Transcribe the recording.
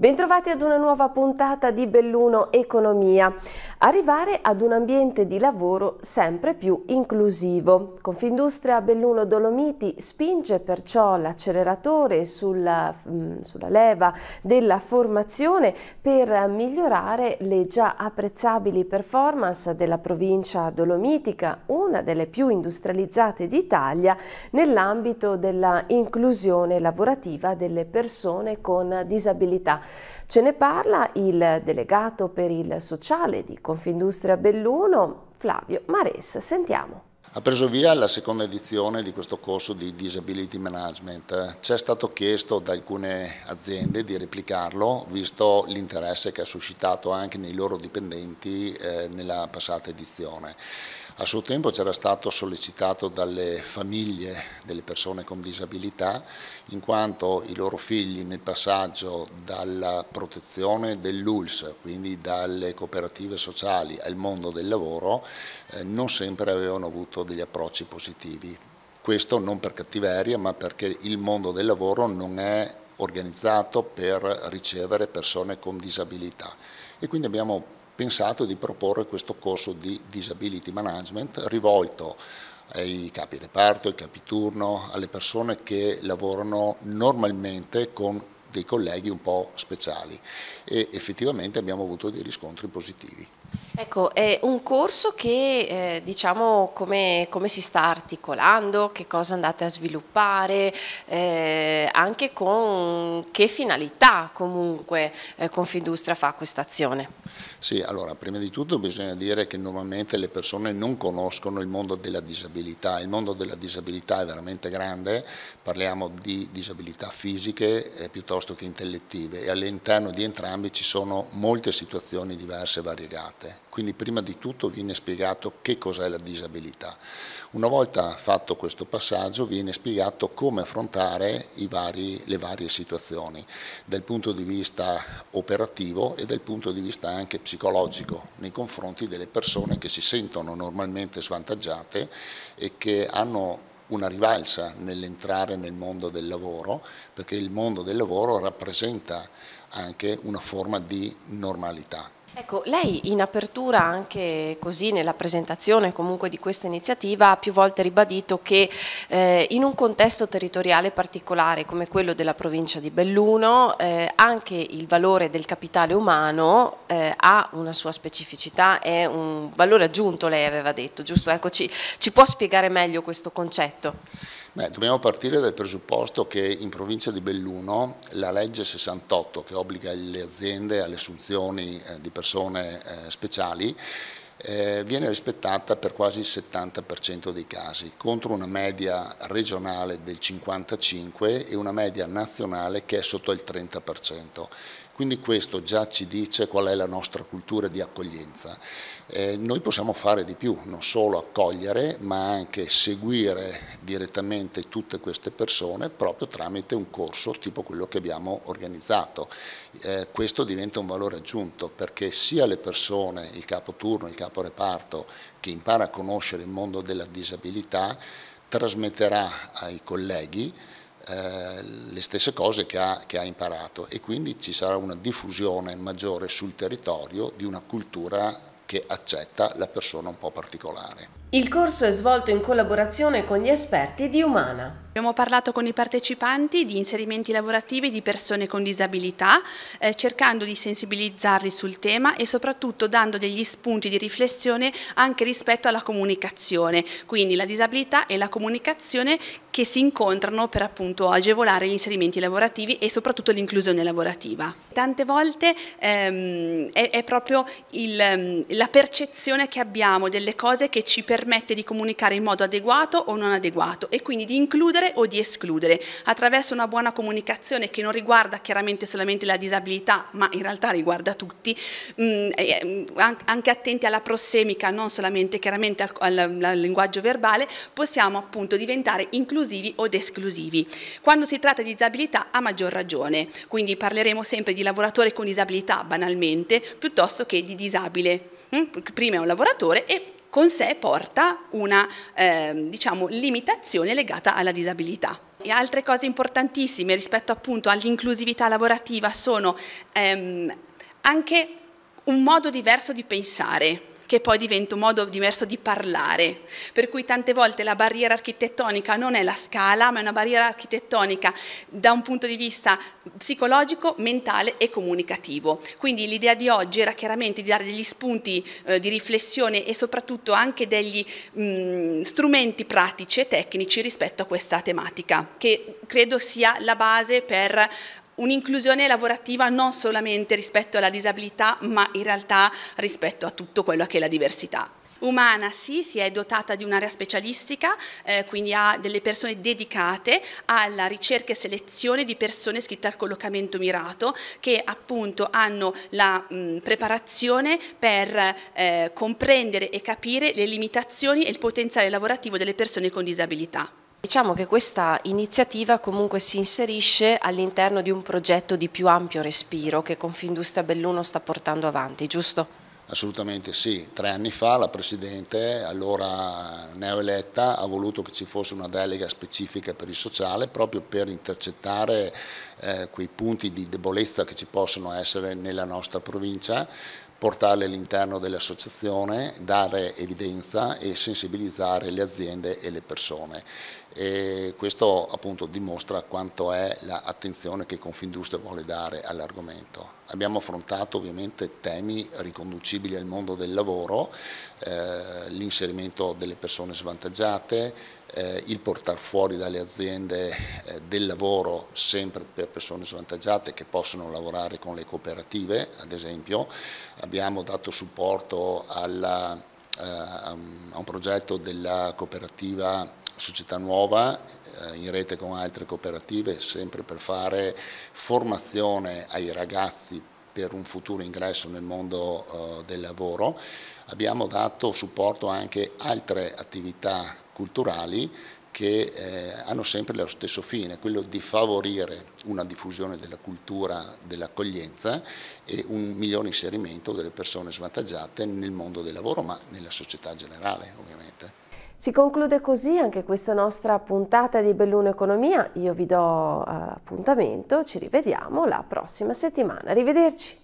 Bentrovati ad una nuova puntata di Belluno Economia. Arrivare ad un ambiente di lavoro sempre più inclusivo. Confindustria Belluno Dolomiti spinge perciò l'acceleratore sulla, mm, sulla leva della formazione per migliorare le già apprezzabili performance della provincia dolomitica, una delle più industrializzate d'Italia, nell'ambito della inclusione lavorativa delle persone con disabilità. Ce ne parla il delegato per il sociale di Confindustria Belluno, Flavio Mares. Sentiamo. Ha preso via la seconda edizione di questo corso di Disability Management. Ci è stato chiesto da alcune aziende di replicarlo, visto l'interesse che ha suscitato anche nei loro dipendenti eh, nella passata edizione. A suo tempo c'era stato sollecitato dalle famiglie delle persone con disabilità in quanto i loro figli nel passaggio dalla protezione dell'ULS, quindi dalle cooperative sociali al mondo del lavoro, eh, non sempre avevano avuto degli approcci positivi. Questo non per cattiveria ma perché il mondo del lavoro non è organizzato per ricevere persone con disabilità e quindi abbiamo pensato di proporre questo corso di disability management rivolto ai capi reparto, ai capi turno, alle persone che lavorano normalmente con dei colleghi un po' speciali e effettivamente abbiamo avuto dei riscontri positivi. Ecco, è un corso che eh, diciamo come, come, si sta articolando, che cosa andate a sviluppare, eh, anche con che finalità comunque eh, Confindustria fa questa azione? Sì, allora, prima di tutto bisogna dire che normalmente le persone non conoscono il mondo della disabilità. Il mondo della disabilità è veramente grande, parliamo di disabilità fisiche eh, piuttosto che intellettive e all'interno di entrambi ci sono molte situazioni diverse e variegate. Quindi prima di tutto viene spiegato che cos'è la disabilità. Una volta fatto questo passaggio viene spiegato come affrontare vari, le varie situazioni dal punto di vista operativo e dal punto di vista anche anche psicologico nei confronti delle persone che si sentono normalmente svantaggiate e che hanno una rivalsa nell'entrare nel mondo del lavoro, perché il mondo del lavoro rappresenta anche una forma di normalità. Ecco, lei in apertura anche così nella presentazione comunque di questa iniziativa ha più volte ribadito che eh, in un contesto territoriale particolare come quello della provincia di Belluno eh, anche il valore del capitale umano eh, ha una sua specificità, è un valore aggiunto lei aveva detto, giusto? Ecco, ci, ci può spiegare meglio questo concetto? Beh, dobbiamo partire dal presupposto che in provincia di Belluno la legge 68 che obbliga le aziende alle assunzioni eh, di persone eh, speciali eh, viene rispettata per quasi il 70% dei casi, contro una media regionale del 55% e una media nazionale che è sotto il 30%. Quindi questo già ci dice qual è la nostra cultura di accoglienza. Eh, noi possiamo fare di più, non solo accogliere, ma anche seguire direttamente tutte queste persone proprio tramite un corso tipo quello che abbiamo organizzato. Eh, questo diventa un valore aggiunto perché sia le persone, il capo turno, il capo reparto, che impara a conoscere il mondo della disabilità, trasmetterà ai colleghi eh, le stesse cose che ha, che ha, imparato e quindi ci sarà una diffusione maggiore sul territorio di una cultura che accetta la persona un po' particolare. Il corso è svolto in collaborazione con gli esperti di Umana. Abbiamo parlato con i partecipanti di inserimenti lavorativi di persone con disabilità, eh, cercando di sensibilizzarli sul tema e soprattutto dando degli spunti di riflessione anche rispetto alla comunicazione, quindi la disabilità e la comunicazione che si incontrano per appunto agevolare gli inserimenti lavorativi e soprattutto l'inclusione lavorativa. Tante volte ehm, è, è, proprio il, ehm, la percezione che abbiamo delle cose che ci permettono permette di comunicare in modo adeguato o non adeguato e quindi di includere o di escludere attraverso una buona comunicazione che non riguarda chiaramente solamente la disabilità ma in realtà riguarda tutti, mm, mm, anche attenti alla prossemica, non solamente chiaramente al, al, al linguaggio verbale, possiamo appunto diventare inclusivi ed esclusivi. Quando si tratta di disabilità a maggior ragione, quindi parleremo sempre di lavoratore con disabilità banalmente piuttosto che di disabile. Mm? Prima è un lavoratore e con sé porta una eh, diciamo, limitazione legata alla disabilità. E altre cose importantissime rispetto appunto all'inclusività lavorativa sono ehm, anche un modo diverso di pensare, che poi diventa un modo diverso di parlare. Per cui tante volte la barriera architettonica non è la scala, ma è una barriera architettonica da un punto di vista psicologico, mentale e comunicativo. Quindi l'idea di oggi era chiaramente di dare degli spunti eh, di riflessione e soprattutto anche degli mh, mm, strumenti pratici e tecnici rispetto a questa tematica, che credo sia la base per un'inclusione lavorativa non solamente rispetto alla disabilità ma in realtà rispetto a tutto quello che è la diversità. Umana sì, si è dotata di un'area specialistica, eh, quindi ha delle persone dedicate alla ricerca e selezione di persone iscritte al collocamento mirato che appunto hanno la mh, mm, preparazione per eh, comprendere e capire le limitazioni e il potenziale lavorativo delle persone con disabilità. Diciamo che questa iniziativa comunque si inserisce all'interno di un progetto di più ampio respiro che Confindustria Belluno sta portando avanti, giusto? Assolutamente sì, tre anni fa la Presidente, allora neoeletta, ha voluto che ci fosse una delega specifica per il sociale proprio per intercettare eh, quei punti di debolezza che ci possono essere nella nostra provincia portarle all'interno dell'associazione, dare evidenza e sensibilizzare le aziende e le persone. E questo appunto dimostra quanto è l'attenzione che Confindustria vuole dare all'argomento. Abbiamo affrontato ovviamente temi riconducibili al mondo del lavoro, eh, l'inserimento delle persone svantaggiate, eh, il portare fuori dalle aziende eh, del lavoro sempre per persone svantaggiate che possono lavorare con le cooperative, ad esempio. Abbiamo dato supporto alla, eh, a un progetto della cooperativa Società Nuova eh, in rete con altre cooperative sempre per fare formazione ai ragazzi per un futuro ingresso nel mondo eh, del lavoro. Abbiamo dato supporto anche a altre attività culturali che eh, hanno sempre lo stesso fine, quello di favorire una diffusione della cultura dell'accoglienza e un migliore inserimento delle persone svantaggiate nel mondo del lavoro, ma nella società generale ovviamente. Si conclude così anche questa nostra puntata di Belluno Economia. Io vi do eh, appuntamento, ci rivediamo la prossima settimana. Arrivederci.